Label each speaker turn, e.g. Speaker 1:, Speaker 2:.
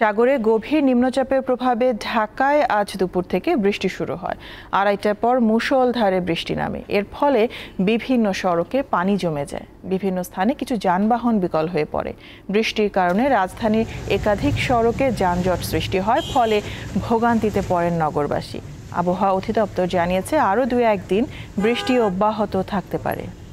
Speaker 1: সাগরে গভীর নিম্নচাপের প্রভাবে ঢাকায় আজ দুপুর থেকে বৃষ্টি শুরু হয় আড়াইটার পর মুসলধারে বৃষ্টি নামে এর ফলে বিভিন্ন সড়কে পানি জমে যায় বিভিন্ন স্থানে কিছু যানবাহন বিকল হয়ে পড়ে বৃষ্টির কারণে রাজধানীর একাধিক সড়কে যানজট সৃষ্টি হয় ফলে ভোগান্তিতে পড়েন নগরবাসী আবহাওয়া অধিদপ্তর জানিয়েছে আরও দু একদিন বৃষ্টি অব্যাহত থাকতে পারে